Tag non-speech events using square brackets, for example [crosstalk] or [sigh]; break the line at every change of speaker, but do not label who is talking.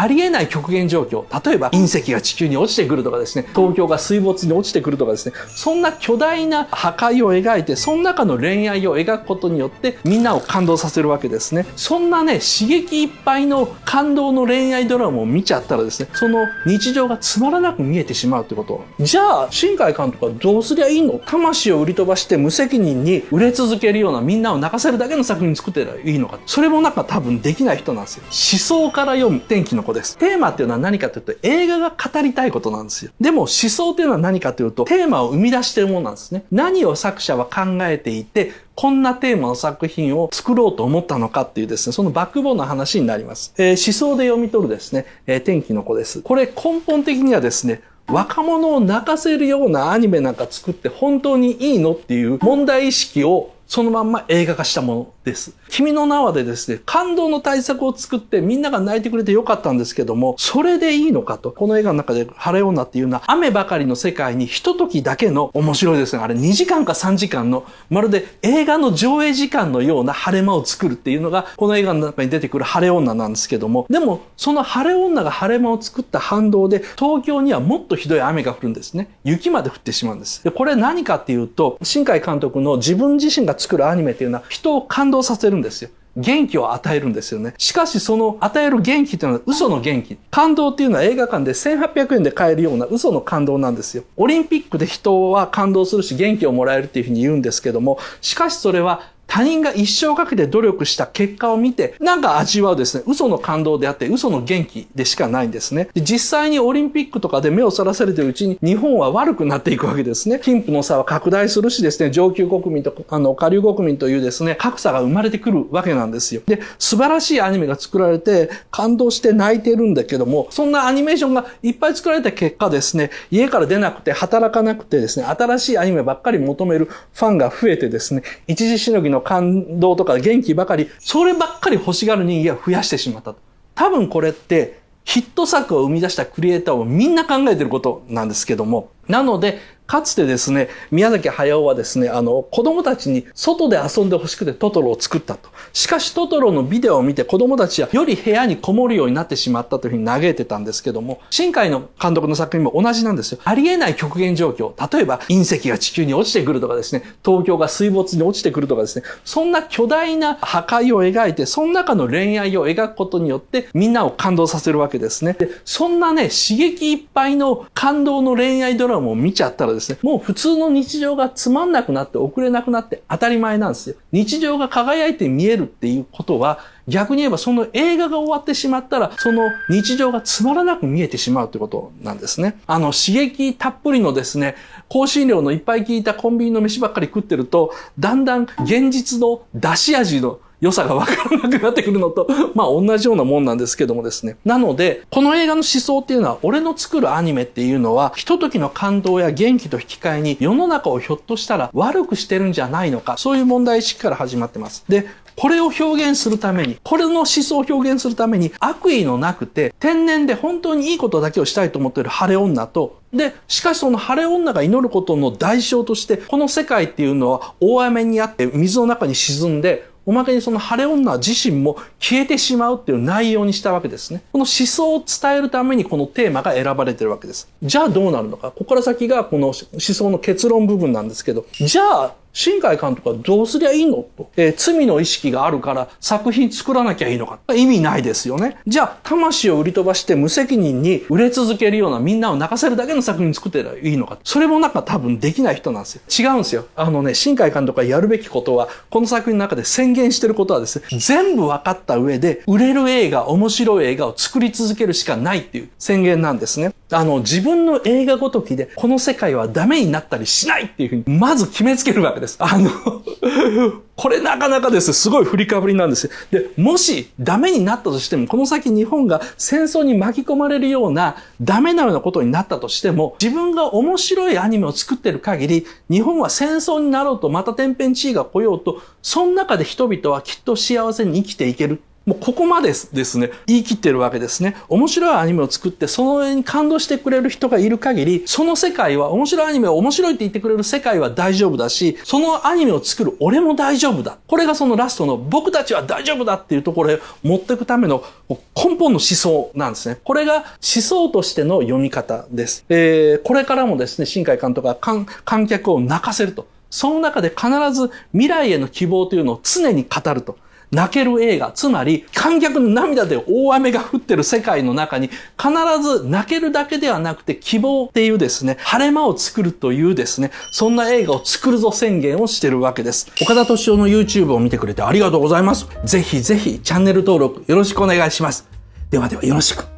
ありえない極限状況。例えば隕石が地球に落ちてくるとかですね、東京が水没に落ちてくるとかですね、そんな巨大な破壊を描いて、その中の恋愛を描くことによってみんなを感動させるわけですね。そんなね、刺激いっぱいの感動の恋愛ドラマを見ちゃったらですね、その日常がつまらなく見えてしまうってこと。じゃあ、新海監督はどうすりゃいいの魂を売り飛ばして無責任に売れ続けるようなみんなを泣かせるだけの作品作ってればいいのか。それもなんか多分できない人なんですよ。思想から読む天気の子です。テーマっていうのは何かというと映画が語りたいことなんですよ。でも思想っていうのは何かというとテーマを生み出してるものなんですね。何を作者は考えていて、こんなテーマの作品を作ろうと思ったのかっていうですね、そのバックボーンの話になります。えー、思想で読み取るですね、えー、天気の子です。これ根本的にはですね、若者を泣かせるようなアニメなんか作って本当にいいのっていう問題意識をそのまんま映画化したものです。君の名はでですね、感動の対策を作ってみんなが泣いてくれてよかったんですけども、それでいいのかと。この映画の中で晴れ女っていうのは雨ばかりの世界にひと時だけの面白いですね。あれ2時間か3時間のまるで映画の上映時間のような晴れ間を作るっていうのがこの映画の中に出てくる晴れ女なんですけども、でもその晴れ女が晴れ間を作った反動で東京にはもっとひどい雨が降るんですね。雪まで降ってしまうんです。で、これ何かっていうと、新海監督の自分自身が作るアニメっていうのは人を感動動させるんですよ。元気を与えるんですよね。しかしその与える元気というのは嘘の元気。感動っていうのは映画館で1800円で買えるような嘘の感動なんですよ。オリンピックで人は感動するし元気をもらえるっていうふうに言うんですけども、しかしそれは他人が一生かけて努力した結果を見て、なんか味わうですね、嘘の感動であって、嘘の元気でしかないんですね。実際にオリンピックとかで目をそらされてるうちに、日本は悪くなっていくわけですね。貧富の差は拡大するしですね、上級国民と、あの、下流国民というですね、格差が生まれてくるわけなんですよ。で、素晴らしいアニメが作られて、感動して泣いてるんだけども、そんなアニメーションがいっぱい作られた結果ですね、家から出なくて働かなくてですね、新しいアニメばっかり求めるファンが増えてですね、一時しのぎのの感動とか元気ばかり、そればっかり欲しがる人間を増やしてしまったと。多分これってヒット作を生み出したクリエイターをみんな考えてることなんですけども。なので、かつてですね、宮崎駿はですね、あの、子供たちに外で遊んでほしくてトトロを作ったと。しかしトトロのビデオを見て子供たちはより部屋にこもるようになってしまったというふうに嘆いてたんですけども、新海の監督の作品も同じなんですよ。ありえない極限状況。例えば隕石が地球に落ちてくるとかですね、東京が水没に落ちてくるとかですね、そんな巨大な破壊を描いて、その中の恋愛を描くことによってみんなを感動させるわけですね。で、そんなね、刺激いっぱいの感動の恋愛ドラマを見ちゃったらですね、もう普通の日常がつまんなくなって遅れなくなって当たり前なんですよ。日常が輝いて見えるっていうことは、逆に言えばその映画が終わってしまったら、その日常がつまらなく見えてしまうってことなんですね。あの、刺激たっぷりのですね、香辛料のいっぱい効いたコンビニの飯ばっかり食ってると、だんだん現実の出し味の良さがわからなくなってくるのと、[laughs] まあ同じようなもんなんですけどもですね。なので、この映画の思想っていうのは、俺の作るアニメっていうのは、ひとときの感動や元気と引き換えに、世の中をひょっとしたら悪くしてるんじゃないのか、そういう問題意識から始まってます。で、これを表現するために、これの思想を表現するために、悪意のなくて、天然で本当にいいことだけをしたいと思っている晴れ女と、で、しかしその晴れ女が祈ることの代償として、この世界っていうのは大雨にあって水の中に沈んで、おまけにその晴れ女自身も消えてしまうっていう内容にしたわけですね。この思想を伝えるためにこのテーマが選ばれてるわけです。じゃあどうなるのか。ここから先がこの思想の結論部分なんですけど、じゃあ新海監督はどうすりゃいいのと、えー、罪の意識があるから作品作らなきゃいいのか。意味ないですよね。じゃあ、魂を売り飛ばして無責任に売れ続けるようなみんなを泣かせるだけの作品作ってらいいのか。それもなんか多分できない人なんですよ。違うんですよ。あのね、新海監督がやるべきことは、この作品の中で宣言してることはですね、全部分かった上で、売れる映画、面白い映画を作り続けるしかないっていう宣言なんですね。あの、自分の映画ごときで、この世界はダメになったりしないっていうふうに、まず決めつけるわけです。。あの [laughs] これなかなかです。すごい振りかぶりなんです。で、もしダメになったとしても、この先日本が戦争に巻き込まれるようなダメなようなことになったとしても、自分が面白いアニメを作ってる限り、日本は戦争になろうと、また天変地異が来ようと、その中で人々はきっと幸せに生きていける。もうここまでですね、言い切ってるわけですね。面白いアニメを作って、その上に感動してくれる人がいる限り、その世界は、面白いアニメを面白いって言ってくれる世界は大丈夫だし、そのアニメを作る俺も大丈夫だ。これがそのラストの僕たちは大丈夫だっていうところへ持っていくための根本の思想なんですね。これが思想としての読み方です。えー、これからもですね、新海監督は観客を泣かせると。その中で必ず未来への希望というのを常に語ると。泣ける映画、つまり観客の涙で大雨が降ってる世界の中に必ず泣けるだけではなくて希望っていうですね、晴れ間を作るというですね、そんな映画を作るぞ宣言をしてるわけです。岡田敏夫の YouTube を見てくれてありがとうございます。ぜひぜひチャンネル登録よろしくお願いします。ではではよろしく。